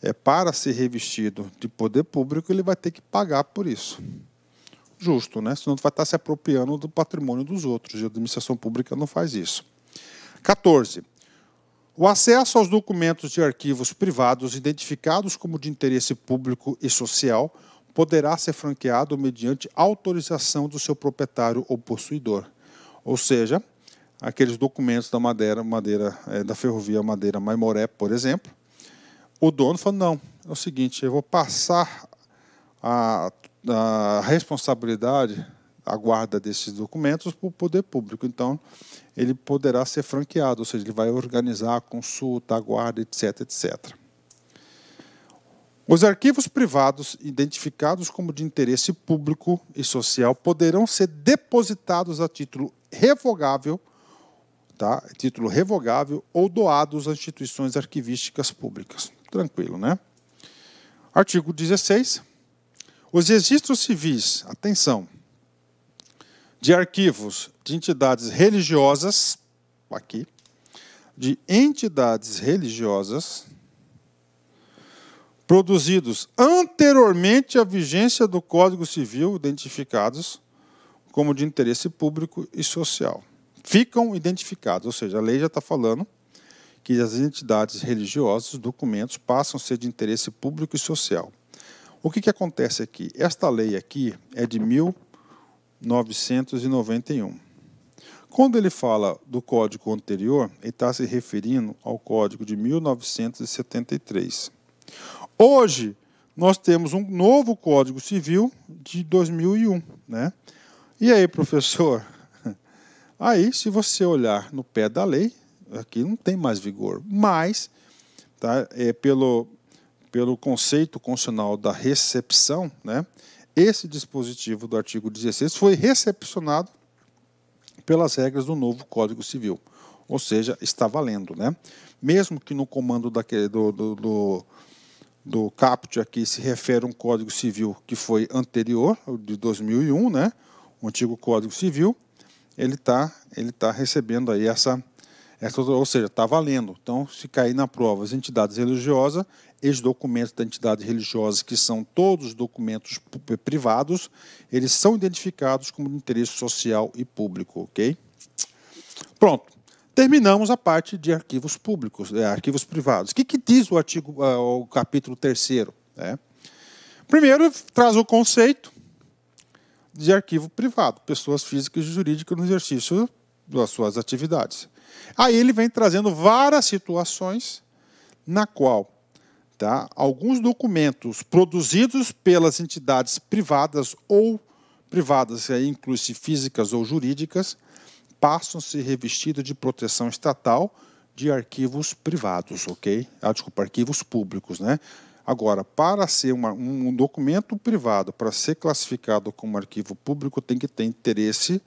S1: É para ser revestido de poder público, ele vai ter que pagar por isso. Justo, né? Senão vai estar se apropriando do patrimônio dos outros. E a administração pública não faz isso. 14. O acesso aos documentos de arquivos privados identificados como de interesse público e social poderá ser franqueado mediante autorização do seu proprietário ou possuidor. Ou seja, aqueles documentos da madeira, madeira é, da ferrovia Madeira Maimoré, por exemplo, o dono falou: não, é o seguinte, eu vou passar a, a responsabilidade a guarda desses documentos para o poder público. Então, ele poderá ser franqueado, ou seja, ele vai organizar a consulta, a guarda, etc, etc. Os arquivos privados identificados como de interesse público e social poderão ser depositados a título revogável, tá? Título revogável ou doados a instituições arquivísticas públicas. Tranquilo, né? Artigo 16. Os registros civis, atenção, de arquivos de entidades religiosas, aqui, de entidades religiosas produzidos anteriormente à vigência do Código Civil, identificados como de interesse público e social. Ficam identificados, ou seja, a lei já está falando que as entidades religiosas, os documentos, passam a ser de interesse público e social. O que, que acontece aqui? Esta lei aqui é de mil 991. Quando ele fala do código anterior, ele está se referindo ao código de 1973. Hoje, nós temos um novo Código Civil de 2001. Né? E aí, professor? Aí, se você olhar no pé da lei, aqui não tem mais vigor. Mas, tá, é, pelo, pelo conceito constitucional da recepção, né, esse dispositivo do artigo 16 foi recepcionado pelas regras do novo Código Civil, ou seja, está valendo. Né? Mesmo que no comando daquele, do, do, do, do CAPT aqui se refere a um Código Civil que foi anterior, de 2001, né? o antigo Código Civil, ele está ele tá recebendo aí essa essa, ou seja, está valendo. Então, se cair na prova as entidades religiosas, esses documentos da entidade religiosa, que são todos documentos privados, eles são identificados como de interesse social e público, ok? Pronto. Terminamos a parte de arquivos públicos, é, arquivos privados. O que, que diz o artigo, ah, o capítulo terceiro? Né? Primeiro, traz o conceito de arquivo privado, pessoas físicas e jurídicas no exercício das suas atividades. Aí ele vem trazendo várias situações na qual tá, alguns documentos produzidos pelas entidades privadas ou privadas, inclui-se físicas ou jurídicas, passam-se revestidos de proteção estatal de arquivos privados, ok? Ah, desculpa, arquivos públicos, né? Agora, para ser uma, um documento privado, para ser classificado como arquivo público, tem que ter interesse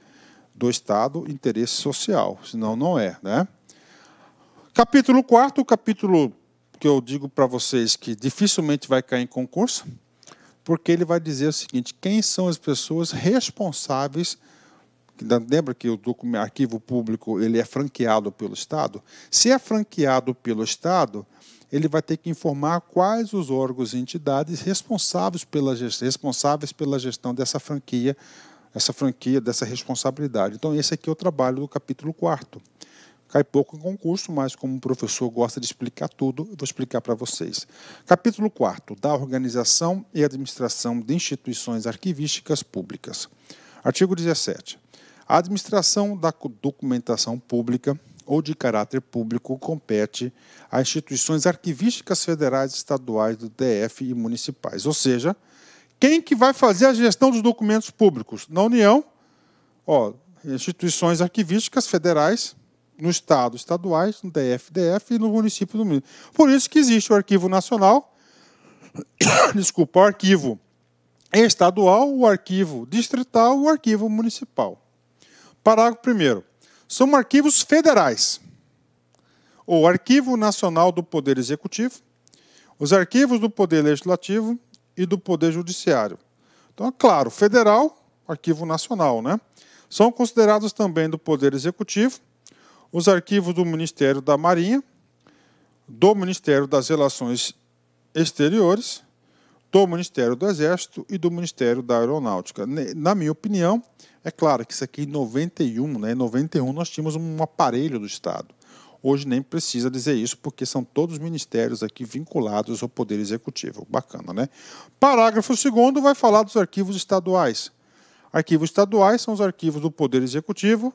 S1: do Estado interesse social, senão não é. Né? Capítulo 4, capítulo que eu digo para vocês que dificilmente vai cair em concurso, porque ele vai dizer o seguinte: quem são as pessoas responsáveis? Lembra que o arquivo público ele é franqueado pelo Estado? Se é franqueado pelo Estado, ele vai ter que informar quais os órgãos e entidades responsáveis pela, responsáveis pela gestão dessa franquia essa franquia, dessa responsabilidade. Então, esse aqui é o trabalho do capítulo 4. Cai pouco em concurso, mas como o professor gosta de explicar tudo, eu vou explicar para vocês. Capítulo 4 da Organização e Administração de Instituições Arquivísticas Públicas. Artigo 17. A administração da documentação pública ou de caráter público compete a instituições arquivísticas federais, estaduais, do DF e municipais, ou seja, quem que vai fazer a gestão dos documentos públicos? Na União, ó, instituições arquivísticas federais, no Estado, estaduais, no DF, DF e no município do Minas. Por isso que existe o Arquivo Nacional, desculpa, o Arquivo Estadual, o Arquivo Distrital e o Arquivo Municipal. Parágrafo 1 São arquivos federais. O Arquivo Nacional do Poder Executivo, os arquivos do Poder Legislativo e do Poder Judiciário. Então, é claro, federal, arquivo nacional, né? São considerados também do Poder Executivo os arquivos do Ministério da Marinha, do Ministério das Relações Exteriores, do Ministério do Exército e do Ministério da Aeronáutica. Na minha opinião, é claro que isso aqui em 91, né? Em 91 nós tínhamos um aparelho do Estado. Hoje nem precisa dizer isso, porque são todos ministérios aqui vinculados ao Poder Executivo. Bacana, né? Parágrafo 2 vai falar dos arquivos estaduais. Arquivos estaduais são os arquivos do Poder Executivo,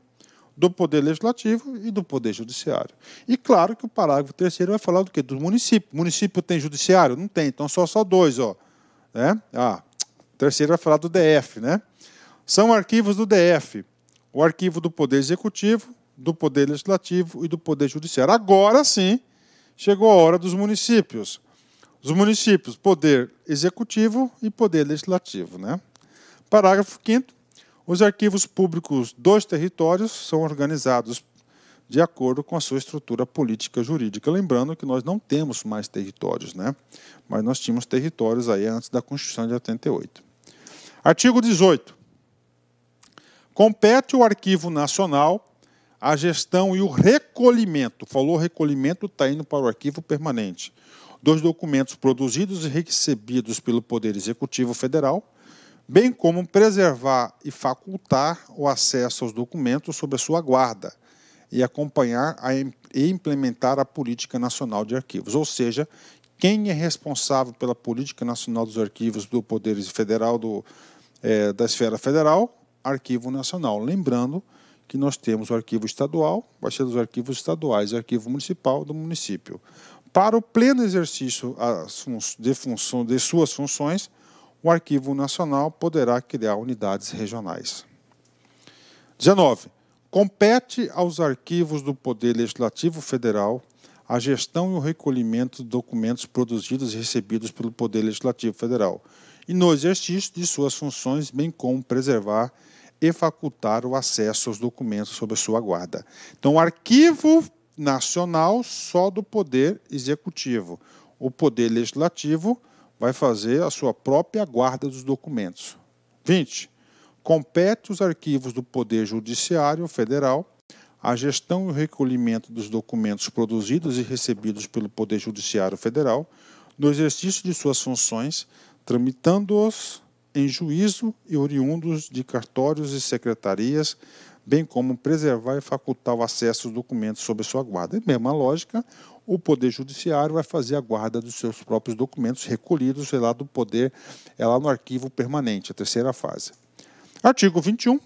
S1: do Poder Legislativo e do Poder Judiciário. E claro que o parágrafo terceiro vai falar do quê? Do município. O município tem judiciário? Não tem, então só só dois, ó. Né? Ah, o terceiro vai falar do DF, né? São arquivos do DF. O arquivo do Poder Executivo, do Poder Legislativo e do Poder Judiciário. Agora sim, chegou a hora dos municípios. Os municípios, Poder Executivo e Poder Legislativo. Né? Parágrafo 5. Os arquivos públicos dos territórios são organizados de acordo com a sua estrutura política jurídica. Lembrando que nós não temos mais territórios, né? mas nós tínhamos territórios aí antes da Constituição de 88. Artigo 18. Compete o Arquivo Nacional a gestão e o recolhimento. Falou recolhimento, está indo para o arquivo permanente. Dos documentos produzidos e recebidos pelo Poder Executivo Federal, bem como preservar e facultar o acesso aos documentos sob a sua guarda e acompanhar a, e implementar a Política Nacional de Arquivos. Ou seja, quem é responsável pela Política Nacional dos Arquivos do Poder Federal, do, é, da esfera federal? Arquivo Nacional. Lembrando que nós temos o arquivo estadual, baixando os arquivos estaduais e arquivo municipal do município. Para o pleno exercício de, função, de suas funções, o Arquivo Nacional poderá criar unidades regionais. 19. Compete aos arquivos do Poder Legislativo Federal a gestão e o recolhimento de documentos produzidos e recebidos pelo Poder Legislativo Federal, e no exercício de suas funções, bem como preservar e facultar o acesso aos documentos sob a sua guarda. Então, o arquivo nacional só do poder executivo. O poder legislativo vai fazer a sua própria guarda dos documentos. 20. Compete os arquivos do Poder Judiciário Federal a gestão e o recolhimento dos documentos produzidos e recebidos pelo Poder Judiciário Federal no exercício de suas funções, tramitando-os em juízo e oriundos de cartórios e secretarias, bem como preservar e facultar o acesso aos documentos sob sua guarda. E mesma lógica, o Poder Judiciário vai fazer a guarda dos seus próprios documentos recolhidos sei lá do Poder, é lá no arquivo permanente, a terceira fase. Artigo 21.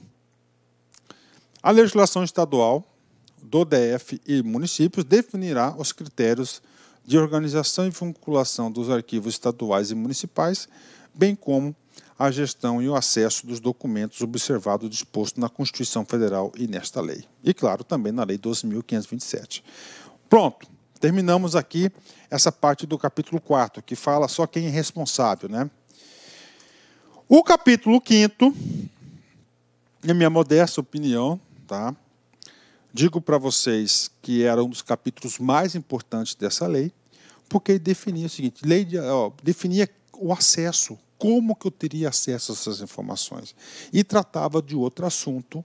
S1: A legislação estadual do DF e municípios definirá os critérios de organização e vinculação dos arquivos estaduais e municipais, bem como a gestão e o acesso dos documentos observado disposto na Constituição Federal e nesta lei. E, claro, também na Lei 12.527. Pronto, terminamos aqui essa parte do capítulo 4, que fala só quem é responsável. Né? O capítulo 5, na minha modesta opinião, tá? digo para vocês que era um dos capítulos mais importantes dessa lei, porque definia o seguinte: lei de, ó, definia o acesso como que eu teria acesso a essas informações? E tratava de outro assunto,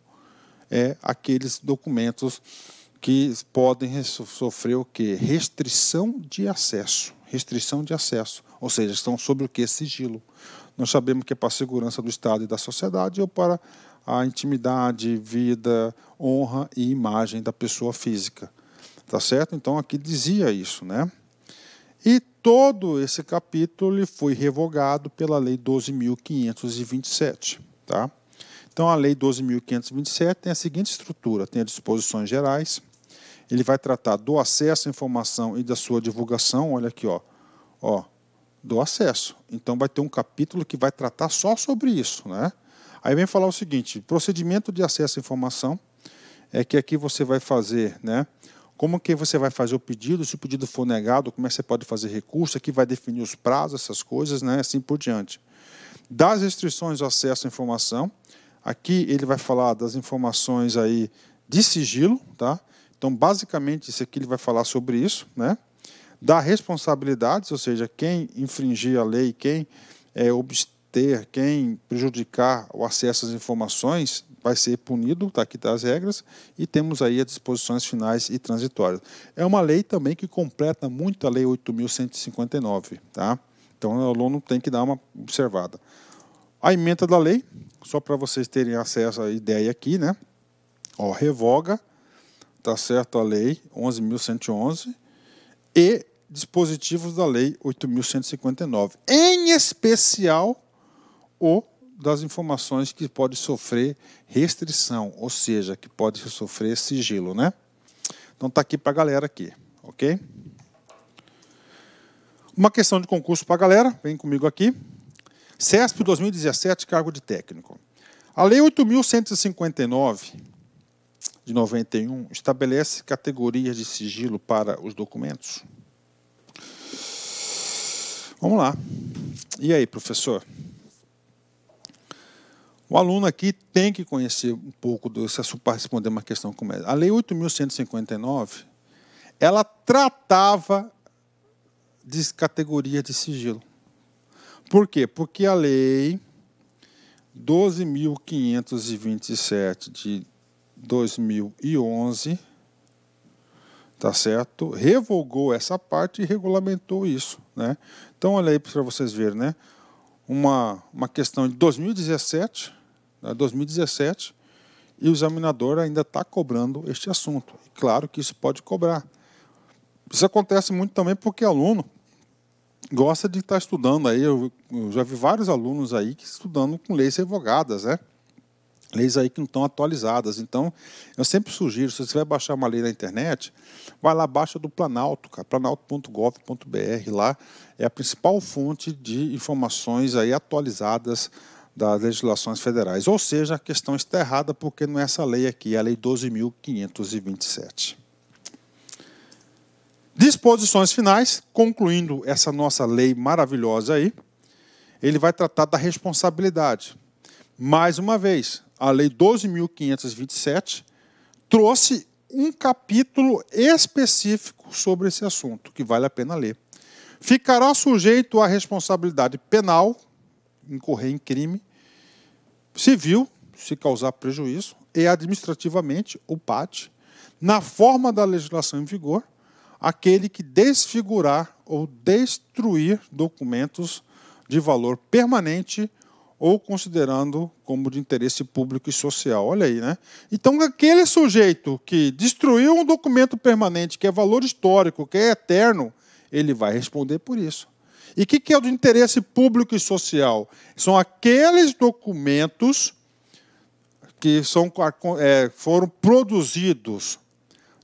S1: é aqueles documentos que podem sofrer o que restrição de acesso, restrição de acesso, ou seja, estão sobre o que sigilo. Nós sabemos que é para a segurança do Estado e da sociedade ou para a intimidade, vida, honra e imagem da pessoa física. Tá certo? Então aqui dizia isso, né? E todo esse capítulo foi revogado pela Lei 12.527. Tá? Então, a Lei 12.527 tem a seguinte estrutura: tem as disposições gerais, ele vai tratar do acesso à informação e da sua divulgação. Olha aqui, ó, ó, do acesso. Então, vai ter um capítulo que vai tratar só sobre isso. Né? Aí vem falar o seguinte: procedimento de acesso à informação, é que aqui você vai fazer né, como que você vai fazer o pedido? Se o pedido for negado, como é que você pode fazer recurso? Aqui vai definir os prazos, essas coisas, né? assim por diante. Das restrições ao acesso à informação, aqui ele vai falar das informações aí de sigilo, tá? Então, basicamente, isso aqui ele vai falar sobre isso, né? Da responsabilidades, ou seja, quem infringir a lei, quem é, quem prejudicar o acesso às informações, vai ser punido, está aqui das regras, e temos aí as disposições finais e transitórias. É uma lei também que completa muito a Lei 8.159, tá? Então o aluno tem que dar uma observada. A emenda da lei, só para vocês terem acesso à ideia aqui, né? Ó, revoga, tá certo a lei 11.111 e dispositivos da lei 8.159, em especial o das informações que pode sofrer restrição, ou seja, que pode sofrer sigilo, né? Então tá aqui para a galera aqui, ok? Uma questão de concurso para a galera, vem comigo aqui. CESP 2017, cargo de técnico. A Lei 8.159, de 91, estabelece categorias de sigilo para os documentos. Vamos lá. E aí, professor? O aluno aqui tem que conhecer um pouco do se responder uma questão como essa. A Lei 8.159, ela tratava de categoria de sigilo. Por quê? Porque a Lei 12.527 de 2011, tá certo? Revogou essa parte e regulamentou isso, né? Então olha aí para vocês verem, né? uma, uma questão de 2017, né, 2017, e o examinador ainda está cobrando este assunto. E claro que isso pode cobrar. Isso acontece muito também porque aluno gosta de estar tá estudando aí. Eu, eu já vi vários alunos aí que estudando com leis revogadas, né? leis aí que não estão atualizadas. Então, eu sempre sugiro, se você vai baixar uma lei na internet, vai lá, baixa do Planalto, planalto.gov.br, lá é a principal fonte de informações aí atualizadas das legislações federais. Ou seja, a questão está errada porque não é essa lei aqui, é a Lei 12.527. Disposições finais, concluindo essa nossa lei maravilhosa aí, ele vai tratar da responsabilidade. Mais uma vez, a Lei 12.527, trouxe um capítulo específico sobre esse assunto, que vale a pena ler. Ficará sujeito à responsabilidade penal, incorrer em crime, civil, se causar prejuízo, e administrativamente, o PAT, na forma da legislação em vigor, aquele que desfigurar ou destruir documentos de valor permanente ou considerando como de interesse público e social. Olha aí, né? Então, aquele sujeito que destruiu um documento permanente, que é valor histórico, que é eterno, ele vai responder por isso. E o que, que é o de interesse público e social? São aqueles documentos que são, é, foram produzidos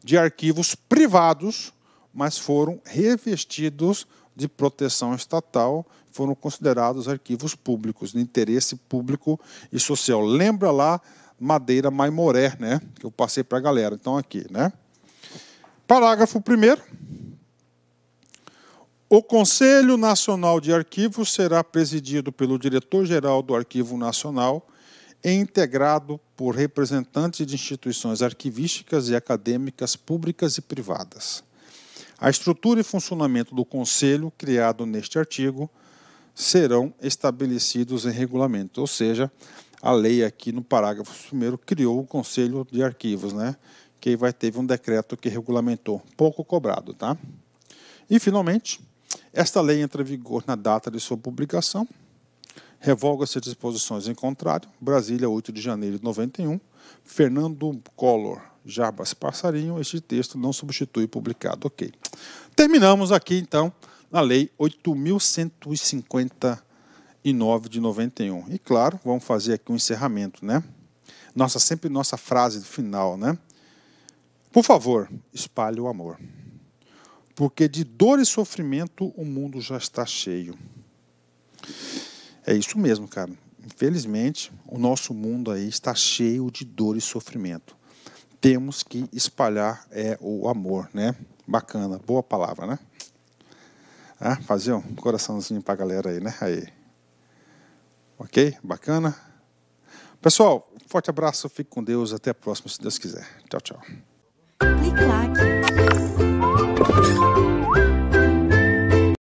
S1: de arquivos privados, mas foram revestidos de proteção estatal foram considerados arquivos públicos, de interesse público e social. Lembra lá Madeira Maimoré, né? Que eu passei para a galera. Então, aqui, né? Parágrafo 1. O Conselho Nacional de Arquivos será presidido pelo diretor-geral do Arquivo Nacional e integrado por representantes de instituições arquivísticas e acadêmicas públicas e privadas. A estrutura e funcionamento do Conselho, criado neste artigo, serão estabelecidos em regulamento. Ou seja, a lei aqui no parágrafo 1 criou o Conselho de Arquivos, né? que vai teve um decreto que regulamentou, pouco cobrado. Tá? E, finalmente, esta lei entra em vigor na data de sua publicação, revoga-se disposições em contrário, Brasília, 8 de janeiro de 91, Fernando Collor, Jarbas Passarinho, este texto não substitui publicado. Ok. Terminamos aqui, então, na Lei 8.159 de 91. E claro, vamos fazer aqui um encerramento, né? Nossa, sempre nossa frase final, né? Por favor, espalhe o amor. Porque de dor e sofrimento o mundo já está cheio. É isso mesmo, cara. Infelizmente, o nosso mundo aí está cheio de dor e sofrimento. Temos que espalhar é o amor, né? Bacana, boa palavra, né? Ah, fazer um coraçãozinho para a galera aí, né? Aí. Ok? Bacana? Pessoal, forte abraço, fique com Deus, até a próxima, se Deus quiser. Tchau, tchau. Clique,